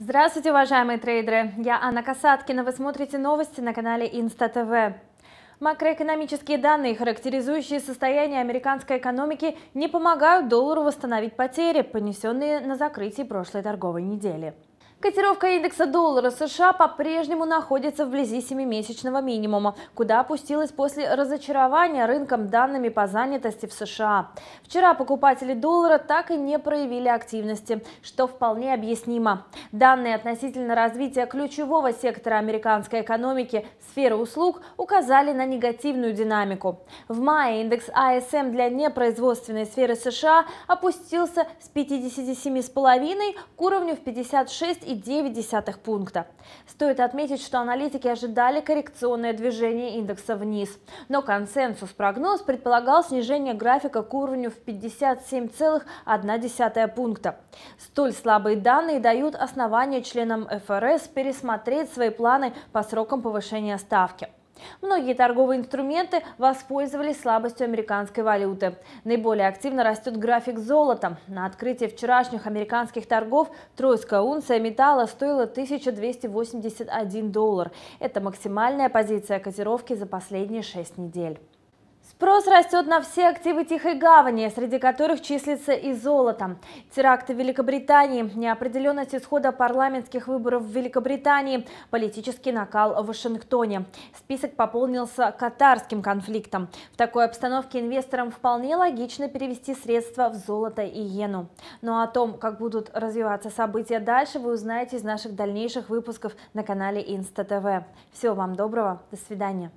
Здравствуйте, уважаемые трейдеры! Я Анна Касаткина. Вы смотрите новости на канале Инста ТВ. Макроэкономические данные, характеризующие состояние американской экономики, не помогают доллару восстановить потери, понесенные на закрытии прошлой торговой недели. Котировка индекса доллара США по-прежнему находится вблизи семимесячного минимума, куда опустилась после разочарования рынком данными по занятости в США. Вчера покупатели доллара так и не проявили активности, что вполне объяснимо. Данные относительно развития ключевого сектора американской экономики, сферы услуг, указали на негативную динамику. В мае индекс АСМ для непроизводственной сферы США опустился с 57,5 к уровню в 56 и 2,9 пункта. Стоит отметить, что аналитики ожидали коррекционное движение индекса вниз. Но консенсус прогноз предполагал снижение графика к уровню в 57,1 пункта. Столь слабые данные дают основания членам ФРС пересмотреть свои планы по срокам повышения ставки. Многие торговые инструменты воспользовались слабостью американской валюты. Наиболее активно растет график золота. На открытие вчерашних американских торгов тройская унция металла стоила 1281 доллар. Это максимальная позиция котировки за последние шесть недель. Спрос растет на все активы Тихой Гавани, среди которых числится и золото. Теракты в Великобритании, неопределенность исхода парламентских выборов в Великобритании, политический накал в Вашингтоне. Список пополнился катарским конфликтом. В такой обстановке инвесторам вполне логично перевести средства в золото и иену. Но о том, как будут развиваться события дальше, вы узнаете из наших дальнейших выпусков на канале Инста ТВ. Всего вам доброго, до свидания.